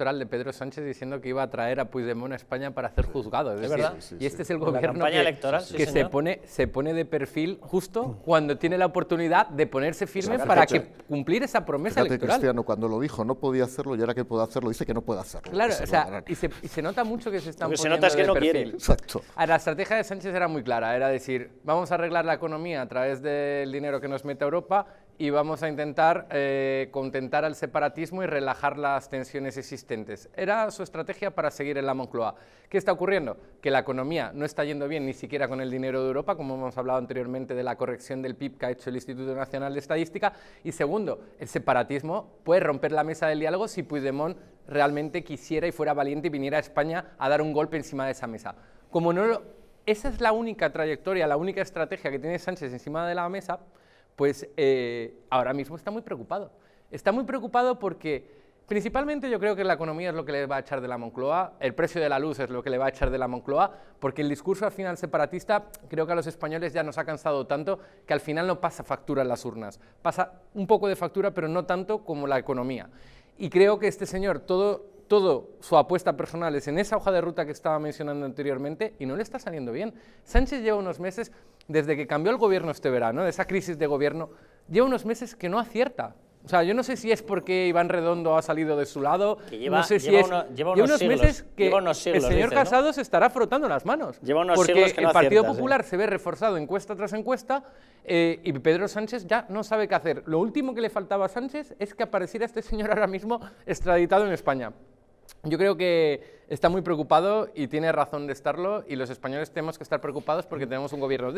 electoral de Pedro Sánchez diciendo que iba a traer a Puigdemont a España para ser juzgado. Es, verdad. y este es el gobierno que, se, pone, se pone de perfil justo mm. cuando tiene la oportunidad de ponerse firme para que cumplir esa promesa electoral. Cristiano, cuando lo dijo, no podía hacerlo y ahora que puede hacerlo, dice que no puede hacerlo. Claro, o sea, y se, nota mucho que se están poniendo de perfil. Exacto. la estrategia de Sánchez era muy clara, era decir, vamos a arreglar la economía a través del dinero que nos mete Europa y vamos a intentar eh, contentar al separatismo y relajar las tensiones existentes era su estrategia para seguir en la Moncloa. ¿Qué está ocurriendo? Que la economía no está yendo bien ni siquiera con el dinero de Europa, como hemos hablado anteriormente de la corrección del PIB que ha hecho el Instituto Nacional de Estadística. Y segundo, el separatismo puede romper la mesa del diálogo si Puigdemont realmente quisiera y fuera valiente y viniera a España a dar un golpe encima de esa mesa. Como no esa es la única trayectoria, la única estrategia que tiene Sánchez encima de la mesa, pues eh, ahora mismo está muy preocupado. Está muy preocupado porque Principalmente yo creo que la economía es lo que le va a echar de la Moncloa, el precio de la luz es lo que le va a echar de la Moncloa, porque el discurso al final separatista creo que a los españoles ya nos ha cansado tanto que al final no pasa factura en las urnas, pasa un poco de factura pero no tanto como la economía. Y creo que este señor todo, todo su apuesta personal es en esa hoja de ruta que estaba mencionando anteriormente y no le está saliendo bien. Sánchez lleva unos meses, desde que cambió el gobierno este verano, de esa crisis de gobierno, lleva unos meses que no acierta. O sea, yo no sé si es porque Iván Redondo ha salido de su lado. Lleva, no sé si es. lleva unos, meses que el señor Casado se estará frotando las manos. Lleva unos porque que el Partido Popular se ve reforzado encuesta tras encuesta eh, y Pedro Sánchez ya no sabe qué hacer. Lo último que le faltaba a Sánchez es que apareciera este señor ahora mismo extraditado en España. Yo creo que está muy preocupado y tiene razón de estarlo y los españoles tenemos que estar preocupados porque tenemos un gobierno.